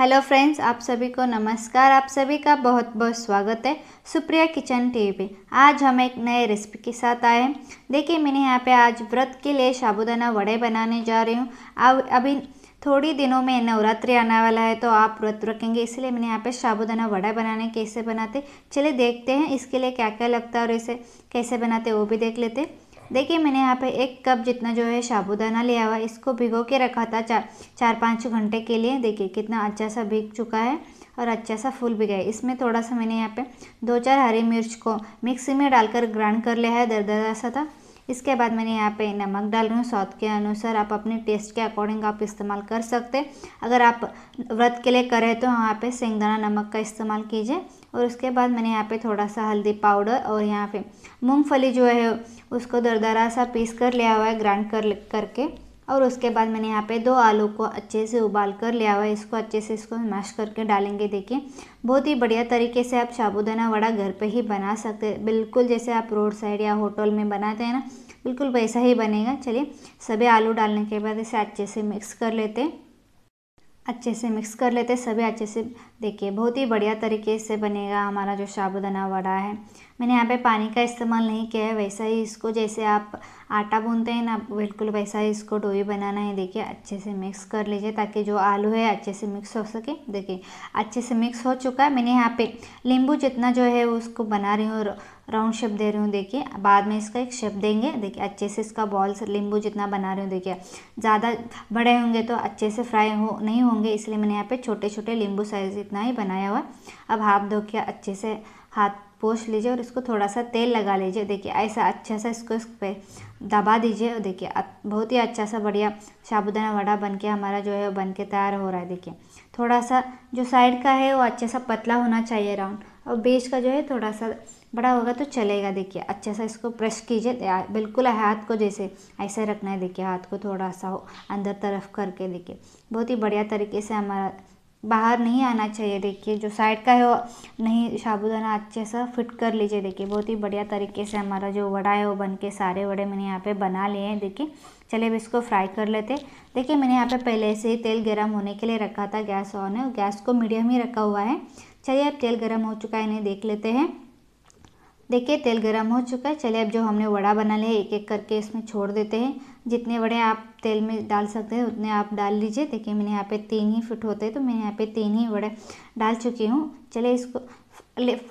hello friends आप सभी को नमस्कार आप सभी का बहुत बहुत स्वागत है सुप्रिया किचन टीवी पे आज हम एक नए रेसिपी के साथ आए हैं देखिए मैंने यहाँ पे आज व्रत के लिए साबुदाना वड़े बनाने जा रही हूँ अब अभी थोड़ी दिनों में नवरात्रि आने वाला है तो आप व्रत रखेंगे इसलिए मैंने यहाँ पे साबुदाना वड़ा बनाने कैसे बनाते चलिए देखते हैं इसके लिए क्या क्या लगता है और इसे कैसे बनाते वो भी देख लेते हैं देखिए मैंने यहाँ पे एक कप जितना जो है साबुदाना लिया हुआ इसको भिगो के रखा था चार चार पाँच घंटे के लिए देखिए कितना अच्छा सा भीग चुका है और अच्छा सा फूल भी गया इसमें थोड़ा सा मैंने यहाँ पे दो चार हरी मिर्च को मिक्सी में डालकर ग्राइंड कर लिया है दरदरा सा था इसके बाद मैंने यहाँ पे नमक डाल रही हूँ स्वाद के अनुसार आप अपने टेस्ट के अकॉर्डिंग आप इस्तेमाल कर सकते अगर आप व्रत के लिए करें तो यहाँ पे सेंगदाना नमक का इस्तेमाल कीजिए और उसके बाद मैंने यहाँ पे थोड़ा सा हल्दी पाउडर और यहाँ पे मूंगफली जो है उसको दरदरा सा पीस कर लिया हुआ है ग्राइंड कर करके और उसके बाद मैंने यहाँ पे दो आलू को अच्छे से उबाल कर लिया हुआ है इसको अच्छे से इसको मैश करके डालेंगे देखिए बहुत ही बढ़िया तरीके से आप साबुदाना वड़ा घर पे ही बना सकते हैं बिल्कुल जैसे आप रोड साइड या होटल में बनाते हैं ना बिल्कुल वैसा ही बनेगा चलिए सभी आलू डालने के बाद इसे अच्छे से मिक्स कर लेते हैं अच्छे से मिक्स कर लेते सभी अच्छे से देखिए बहुत ही बढ़िया तरीके से बनेगा हमारा जो साबुदाना वड़ा है मैंने यहाँ पे पानी का इस्तेमाल नहीं किया है वैसा ही इसको जैसे आप आटा बुनते हैं ना बिल्कुल वैसा ही इसको डोई बनाना है देखिए अच्छे से मिक्स कर लीजिए ताकि जो आलू है अच्छे से मिक्स हो सके देखिए अच्छे से मिक्स हो चुका है मैंने यहाँ पर नींबू जितना जो है उसको बना रही हूँ राउंड शेप दे रही हूँ देखिए बाद में इसका एक शेप देंगे देखिए अच्छे से इसका बॉल्स लींबू जितना बना रही हूँ देखिए ज़्यादा बड़े होंगे तो अच्छे से फ्राई हो नहीं होंगे इसलिए मैंने यहाँ पे छोटे छोटे लींबू साइज़ इतना ही बनाया हुआ अब हाथ धो के अच्छे से हाथ पोछ लीजिए और इसको थोड़ा सा तेल लगा लीजिए देखिए ऐसा अच्छा सा इसको इस पर दबा दीजिए और देखिए बहुत ही अच्छा सा बढ़िया साबुदाना वड़ा बन के हमारा जो है बन के तैयार हो रहा है देखिए थोड़ा सा जो साइड का है वो अच्छे सा पतला होना चाहिए राउंड और बेस का जो है थोड़ा सा बड़ा होगा तो चलेगा देखिए अच्छे सा इसको प्रेस कीजिए बिल्कुल हाथ को जैसे ऐसे रखना है देखिए हाथ को थोड़ा सा अंदर तरफ करके देखिए बहुत ही बढ़िया तरीके से हमारा बाहर नहीं आना चाहिए देखिए जो साइड का है वो नहीं साबुदाना अच्छे से फिट कर लीजिए देखिए बहुत ही बढ़िया तरीके से हमारा जो वड़ा है वो बन के सारे वड़े मैंने यहाँ पे बना लिए हैं देखिए चलिए अब इसको फ्राई कर लेते देखिए मैंने यहाँ पे पहले से ही तेल गर्म होने के लिए रखा था गैस ऑन है गैस को मीडियम ही रखा हुआ है चलिए अब तेल गर्म हो चुका है इन्हें देख लेते हैं देखिए तेल गर्म हो चुका है चलिए अब जो हमने वड़ा बना लिया एक एक करके इसमें छोड़ देते हैं जितने वड़े आप तेल में डाल सकते हैं उतने आप डाल लीजिए देखिए मैंने यहाँ पे तीन ही फिट होते हैं तो मैंने यहाँ पे तीन ही बड़े डाल चुकी हूँ चलिए इसको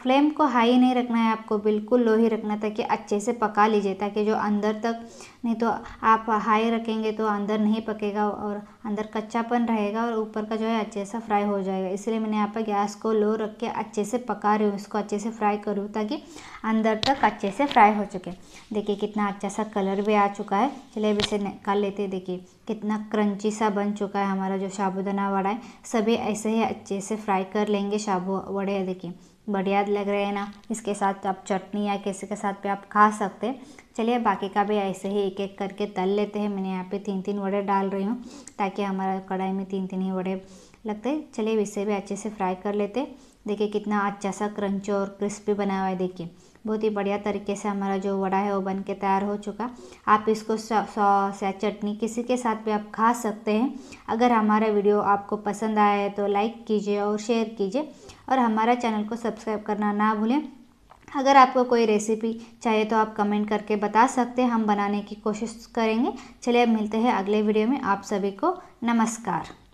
फ्लेम को हाई नहीं रखना है आपको बिल्कुल लो ही रखना ताकि अच्छे से पका लीजिए ताकि जो अंदर तक नहीं तो आप हाई रखेंगे तो अंदर नहीं पकेगा और अंदर कच्चापन रहेगा और ऊपर का जो है अच्छे से फ्राई हो जाएगा इसलिए मैंने यहाँ पर गैस को लो रख के अच्छे से पका रही हूँ इसको अच्छे से फ्राई करूँ ताकि अंदर तक अच्छे से फ्राई हो चुके देखिए कितना अच्छा सा कलर भी आ चुका है चलिए अब इसे निकाल लेते हैं देखिए कितना क्रंची सा बन चुका है हमारा जो साबुदाना वड़ा है सभी ऐसे ही अच्छे से फ्राई कर लेंगे साबु वड़े देखिए बढ़िया लग रहे हैं ना इसके साथ आप चटनी या किसी के साथ भी आप खा सकते हैं चलिए बाकी का भी ऐसे ही एक एक करके तल लेते हैं मैंने यहाँ पे तीन तीन वड़े डाल रही हूँ ताकि हमारा कढ़ाई में तीन तीन ही वड़े लगते चलिए इसे भी अच्छे से फ्राई कर लेते हैं देखिए कितना अच्छा सा क्रंच और क्रिस्पी बना हुआ है देखिए बहुत ही बढ़िया तरीके से हमारा जो वड़ा है वो बन के तैयार हो चुका आप इसको सॉस या चटनी किसी के साथ भी आप खा सकते हैं अगर हमारा वीडियो आपको पसंद आया है तो लाइक कीजिए और शेयर कीजिए और हमारा चैनल को सब्सक्राइब करना ना भूलें अगर आपको कोई रेसिपी चाहिए तो आप कमेंट करके बता सकते हैं हम बनाने की कोशिश करेंगे चलिए अब मिलते हैं अगले वीडियो में आप सभी को नमस्कार